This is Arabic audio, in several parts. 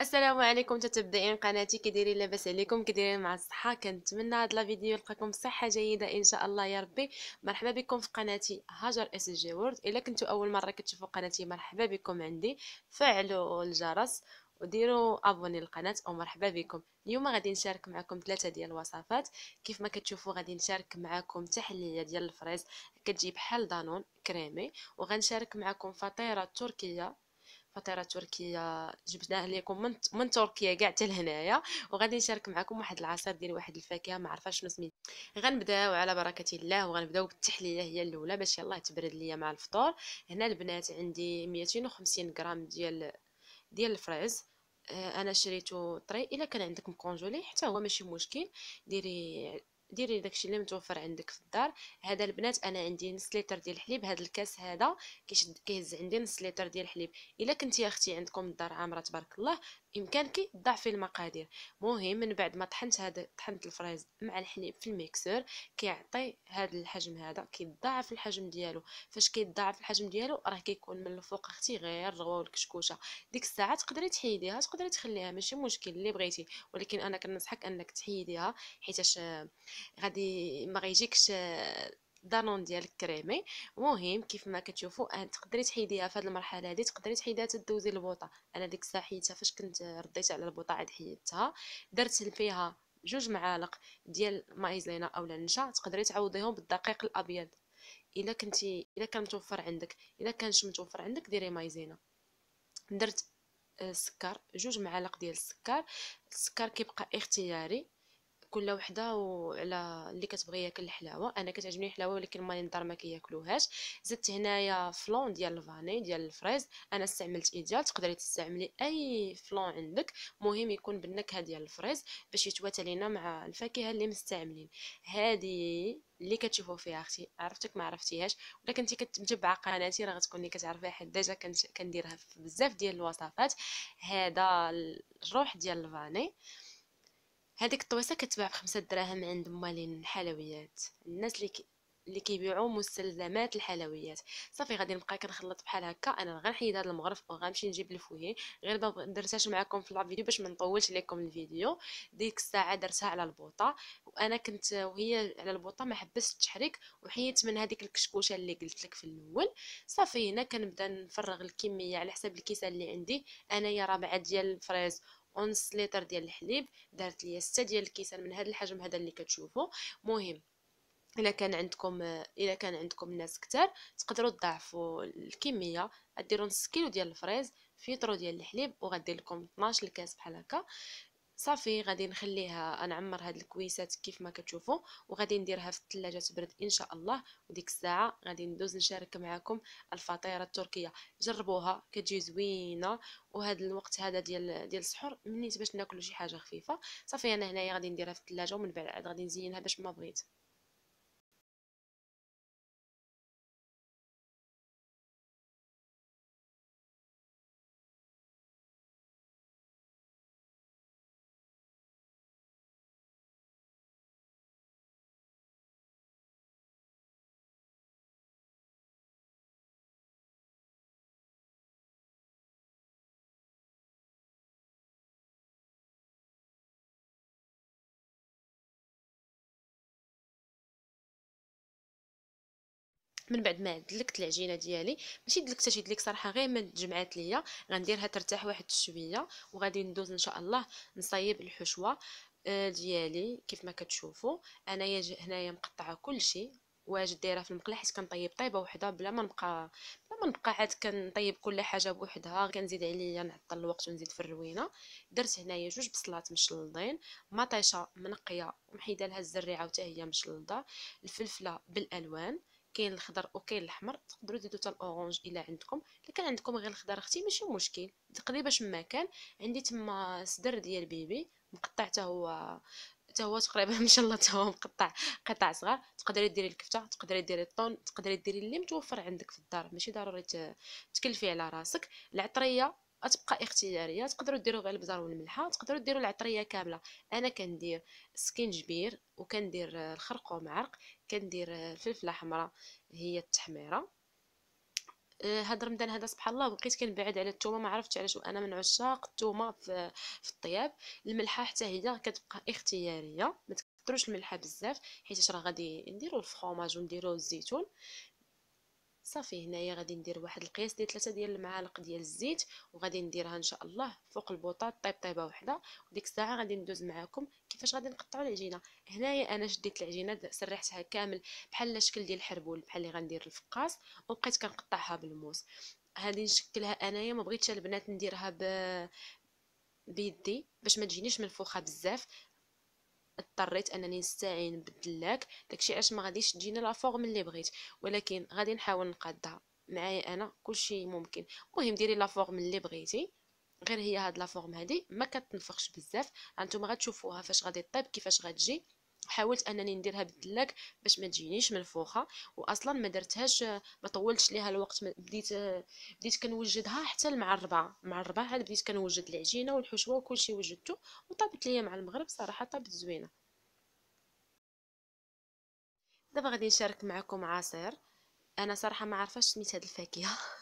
السلام عليكم تتبدئين قناتي كديري لاباس عليكم كديرين مع الصحه كنتمنى هاد لا فيديو يلقاكم بصحه جيده ان شاء الله يا ربي مرحبا بكم في قناتي هاجر اس جي وورد الا كنتو اول مره كتشوفوا قناتي مرحبا بكم عندي فعلوا الجرس وديروا ابوني للقناه ومرحبا بكم اليوم غادي نشارك معكم ثلاثه ديال الوصفات كيف ما كتشوفوا غادي نشارك معكم تحليه ديال الفريز كتجي بحال دانون كريمي وغنشارك معكم فطيره تركيه فطيره تركيه جبناه لكم من, من تركيا كاع حتى لهنايا وغادي نشارك معكم واحد العصير ديال واحد الفاكهه ما عرفاش شنو سميتها غنبداو على بركه الله وغنبداو بالتحليه هي الاولى باش يلاه تبرد ليا مع الفطور هنا البنات عندي 250 غرام ديال ديال الفريز آه، انا شريته طري الا كان عندك مكونجولي حتى هو ماشي مشكل ديري ديري داكشي اللي متوفر عندك في الدار هذا البنات انا عندي نص لتر ديال الحليب هذا الكاس هذا كيشد كيهز عندي نص لتر ديال الحليب الا كنتي اختي عندكم الدار عامره تبارك الله بامكانك تضعفي المقادير مهم من بعد ما طحنت هذا طحنت الفريز مع الحليب في الميكسر كيعطي هذا الحجم هذا كيضاعف الحجم ديالو فاش كيضاعف الحجم ديالو راه كيكون من الفوق اختي غير الروا والكشكوشه ديك الساعه تقدري تحيديها تقدري تخليها ماشي مشكل اللي بغيتي ولكن انا كنصحك انك تحيديها حيتاش آه، غادي ما غيجيكش آه، دانون ديالك كريمي مهم كيف ما كتشوفوا تقدري تحيديها في هذه المرحله هذه تقدري تحيديها تدوزي البوطه انا ديك الساعه حيدتها فاش كنت رديت على البوطه عاد حيدتها درت فيها جوج معالق ديال مايزلينا اولا النشا تقدري تعوضيهم بالدقيق الابيض الا كنتي الا كان متوفر عندك الا كانش متوفر عندك ديري مايزينا درت آه، السكر جوج معالق ديال السكر السكر كيبقى اختياري كل وحده وعلى اللي كتبغي ياكل الحلاوه انا كتعجبني الحلاوه ولكن ماني نضر ما كياكلوهاش زدت هنايا فلون ديال الفاني ديال الفريز انا استعملت ايديال تقدري تستعملي اي فلون عندك مهم يكون بالنكهه ديال الفريز باش يتواتى لينا مع الفاكهه اللي مستعملين هذه اللي كتشوفوا فيها اختي عرفتك ما عرفتيهاش ولكن انت كتتبع قناتي راه غتكوني كتعرفيها حيت ديجا كنديرها في بزاف ديال الوصفات هذا الروح ديال الفاني هذيك الطويسه كتباع بخمسة دراهم عند مالين الحلويات الناس اللي ك... اللي كيبيعوا مسلمات الحلويات صافي غادي نبقى كنخلط بحال هكا انا غنحيد هذا المغرف وغنمشي نجيب الفويه غير ما درتهاش معكم في الفيديو باش ما نطولش لكم الفيديو ديك الساعه درتها على البوطه وانا كنت وهي على البوطه ما حبست التحريك وحيدت من هذيك الكشكوشه اللي قلت لك في الاول صافي هنا كنبدا نفرغ الكميه على حسب الكيسه اللي عندي انايا رابعه ديال الفريز ونص لتر ديال الحليب دارت ليا 6 ديال الكيسان من هذا الحجم هذا اللي كتشوفوا مهم الا كان عندكم الا كان عندكم ناس كتار تقدروا تضاعفوا الكميه غديروا نص كيلو ديال الفريز فيطرو ديال الحليب وغدير لكم 12 الكاس بحال هكا صافي غادي نخليها نعمر هاد الكويسات كيف ما كتشوفوا وغادي نديرها في الثلاجه تبرد ان شاء الله وديك الساعه غادي ندوز نشارك معكم الفطيره التركيه جربوها كتجي زوينه وهاد الوقت هذا ديال ديال السحور منيت باش ناكلو شي حاجه خفيفه صافي انا هنايا غادي نديرها في الثلاجه ومن بعد غادي نزينها باش ما بغيت من بعد ما دلكت العجينه ديالي ماشي دلكتها شي دلك صراحه غير ما تجمعات ليا غنديرها ترتاح واحد شويه وغادي ندوز ان شاء الله نصايب الحشوه آه، ديالي كيف ما كتشوفوا انايا هنايا مقطعه كلشي واجد دايره في المقله حيت كنطيب طيبه وحده بلا ما نبقى بلا ما نبقى عاد كنطيب كل حاجه بوحدها كنزيد عليا نعطل الوقت ونزيد في الروينه درت هنايا جوج بصلات مشلضين مطيشه منقيه ومحيده لها الزريعه وتا هي مشلضه الفلفله بالالوان كاين الخضر وكاين الاحمر تقدروا تزيدوا حتى الاورانج الا عندكم الا كان عندكم غير الخضر اختي ماشي مشكل تقدري باش ما كان عندي تما صدر ديال بيبي مقطع حتى هو حتى هو تقريبا ان شاء الله حتى هو مقطع قطع صغار تقدري ديري الكفته تقدري ديري الطون تقدري ديري اللي متوفر عندك في الدار ماشي ضروري تكلفي على راسك العطريه غتبقى اختياريه تقدروا ديروا غير البزار والملحه تقدروا ديروا العطريه كامله انا كندير سكينجبير وكندير الخرقوم عرق كندير الفلفله حمراء هي التحميره أه، هاد رمضان هذا سبحان الله بقيت كنبعد على الثومه ما عرفتش علاش انا من عشاق الثومه في, في الطياب الملحه حتى هي كتبقى اختياريه ما تكثروش الملحه بزاف حيت راه غادي نديروا الفرماج ونديروا الزيتون صافي هنايا غادي ندير واحد القياس ديال 3 ديال المعالق ديال الزيت وغادي نديرها ان شاء الله فوق البوطه طيب طيبه وحده وديك الساعه غادي ندوز معاكم كيفاش غادي نقطعوا العجينه هنايا انا شديت العجينه سرحتها كامل بحال الشكل ديال الحربول بحال اللي غندير الفقاص وبقيت كنقطعها بالموس هادي نشكلها انايا ما بغيتش البنات نديرها ب بيدي باش ما تجينيش منفوخه بزاف اضطريت انني نستعين بالدلاك داكشي علاش ما غاديش تجيني لا فورم اللي بغيت ولكن غادي نحاول نقادها معايا انا كلشي ممكن المهم ديري لا فورم اللي بغيتي غير هي هاد لا فورم هادي ما كتنفخش بزاف انتم غتشوفوها فاش غادي طيب كيفاش غتجي حاولت انني نديرها بالدلاك باش ما تجينيش منفوخه واصلا ما درتهاش ما طولتش ليها الوقت بديت بديت كنوجدها حتى مع الربعه مع الربعه عاد بديت كنوجد العجينه والحشوه شيء وجدته وطابت ليا مع المغرب صراحه طابت زوينه دابا غادي نشارك معكم عصير انا صراحه ما عارفاش سميت هذه الفاكهه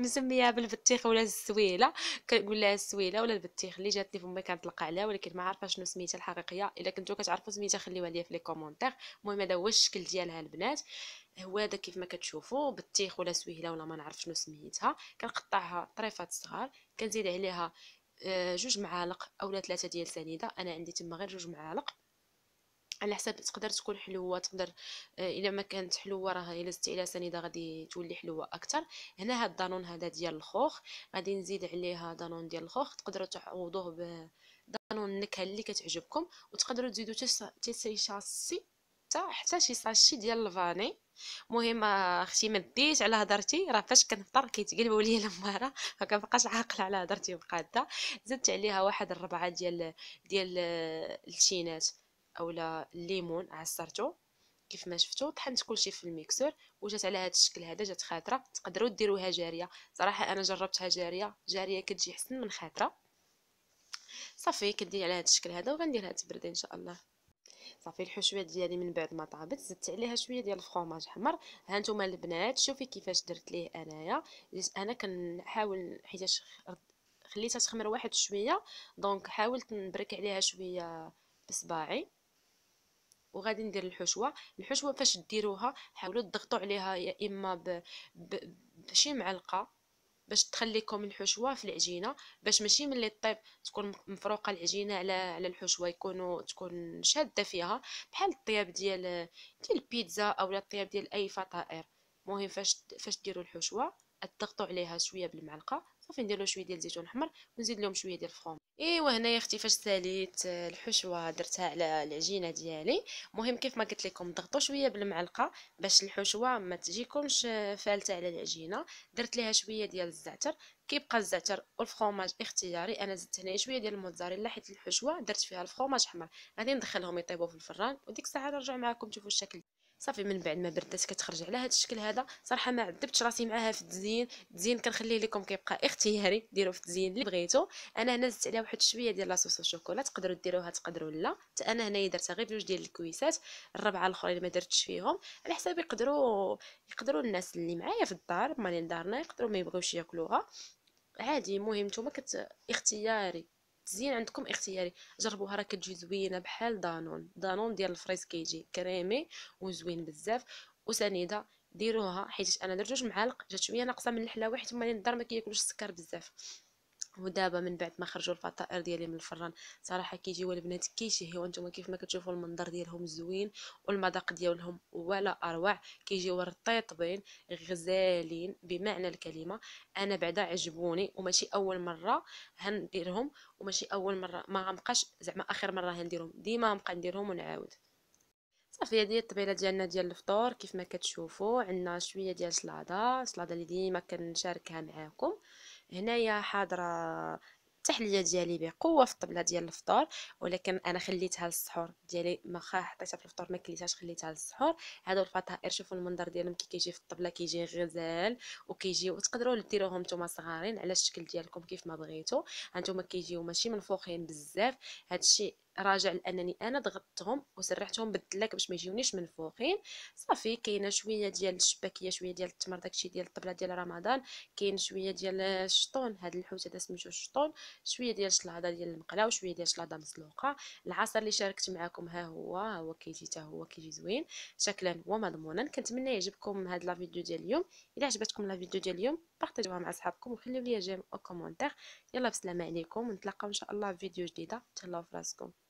نسميها بالبطيخ ولا السويله كنقول لها السويله ولا البطيخ اللي جاتني فمي كنطلق عليها ولكن ما عارفه شنو سميتها الحقيقيه الا كنتو كتعرفوا سميتها خليوها ليا في لي كومونتير المهم هذا هو الشكل ديالها البنات هو هذا كيف ما كتشوفوا بطيخ ولا سويله ولا ما نعرف شنو سميتها كنقطعها طريفات صغار كنزيد عليها آه، جوج معالق اولا ثلاثه ديال سنيده انا عندي تما غير جوج معالق على حسب تقدر تكون حلوه تقدر آه، الا ما كانت حلوه راه الا زدتي على سنيده غادي تولي حلوه اكثر هنا هاد الدانون هذا ديال الخوخ غادي نزيد عليها دانون ديال الخوخ تقدروا تعوضوه ب دانون النكهه اللي كتعجبكم وتقدروا تزيدوا حتى شي شاسي حتى حتى شي ساشي ديال الفاني مهم آه، اختي ما ديش على هضرتي راه فاش كنفطر كيتقلبوا لي الماره ما كنبقاش عاقله على هضرتي وقاده زدت عليها واحد الربعه ديال ديال آه، التينات اولا الليمون عصرته كيف ما شفتو طحنت كلشي في الميكسور وجات على هذا الشكل هذا جات خاطره تقدروا ديروها جاريه صراحه انا جربتها جاريه جاريه كتجي احسن من خاطره صافي كدير على هذا الشكل هذا وغنديرها تبرد ان شاء الله صافي الحشوات ديالي من بعد ما طابت زدت عليها شويه ديال الفرماج حمر ها نتوما البنات شوفي كيفاش درت ليه انايا انا كنحاول حيت خليتها تخمر واحد شويه دونك حاولت نبرك عليها شويه بصباعي وغادي ندير الحشوه الحشوه فاش ديروها حاولوا تضغطوا عليها يا اما ب... بشي معلقه باش تخليكم الحشوه في العجينه باش ماشي ملي طيب تكون مفروقه العجينه على على الحشوه يكونوا تكون شاده فيها بحال الطياب ديال ديال البيتزا اولا الطياب ديال اي فطائر المهم فاش فاش ديروا الحشوه ضغطوا عليها شويه بالمعلقه صافي نديرو شويه ديال الزيتون الاحمر ونزيد لهم شويه ديال الفرون ايوا هنايا اختي فاش ساليت آه، الحشوه درتها على العجينه ديالي مهم كيف ما قلت لكم ضغطوا شويه بالمعلقه باش الحشوه ما تجيكمش آه، فالته على العجينه درت لها شويه ديال الزعتر كيبقى الزعتر والفخوماج اختياري انا زدت هنايا شويه ديال الموتزاريلا حيت الحشوه درت فيها الفخوماج احمر غادي ندخلهم يطيبوا في الفران وديك الساعه نرجع معكم تشوفوا الشكل صافي من بعد ما بردات كتخرج على هذا الشكل هذا صراحه ما عذبتش راسي معاها في التزيين التزيين كنخليه لكم كيبقى اختياري ديروا في التزيين اللي بغيتو انا هنا زدت عليها واحد شويه ديال لاصوص الشوكولا تقدروا ديروها تقدروا لا حتى انا هنايا درتها غير بجوج ديال الكويسات الربعه الاخرين ما درتش فيهم على حساب يقدروا يقدروا الناس اللي معايا في الدار مالين دارنا يقدروا ما يبغيوش ياكلوها عادي المهم نتوما كت اختياري تزين عندكم اختياري جربوها راه كتجي زوينه بحال دانون دانون ديال الفريز كيجي كريمي وزوين بزاف وسنيده ديروها حيت انا درت جوج معالق جات شويه ناقصه من الحلاوه حيت هما الدار ما كياكلوش السكر بزاف ودابا من بعد ما خرجوا الفطائر ديالي من الفران صراحه كيجيو البنات كيشهيو نتوما كيف ما كتشوفوا المنظر ديالهم زوين والمذاق ديالهم ولا اروع كيجيو رطيطبين غزالين بمعنى الكلمه انا بعدا عجبوني وماشي اول مره هنديرهم وماشي اول مره ما غنبقاش زعما اخر مره هنديرهم ديما غنبقى نديرهم ونعاود صافي هذه الطبيله ديالنا ديال الفطور كيف ما كتشوفوا عندنا شويه ديال سلاده سلاده اللي ديما كنشاركها معاكم هنايا حاضره التحليه ديالي بقوه في الطبله ديال الفطور ولكن انا خليتها للسحور ديالي ما حطيتها في الفطور ما كليتهاش خليتها للسحور هادو الفطائر شوفوا المنظر ديالهم كي كيجي في الطبله كيجي غزال وكيجي وتقدروا ديروهم نتوما صغارين على الشكل ديالكم كيف ما بغيتوا هانتوما كيجيو ماشي منفوخين بزاف هادشي راجع لانني انا ضغطتهم وسرحتهم بالدلاك باش ما يجيونيش من فوقين صافي كاينه شويه ديال الشباكيه شويه ديال التمر داكشي ديال الطبله ديال رمضان كاين شويه ديال الشطون هاد الحوت هذا سميتو الشطون شويه ديال الشلاضه ديال المقله وشويه ديال الشلاضه مسلوقه العصير اللي شاركت معكم ها هو ها هو كيجي حتى هو كيجي زوين شكلا ومضمونا كنتمنى يعجبكم هاد لا فيديو ديال اليوم الا عجبتكم لا فيديو ديال اليوم بارطاجوها مع صحابكم وخليو ليا جيم او كومونتير يلا بسلامه عليكم ونتلاقاو ان شاء الله في فيديو جديده تهلاو راسكم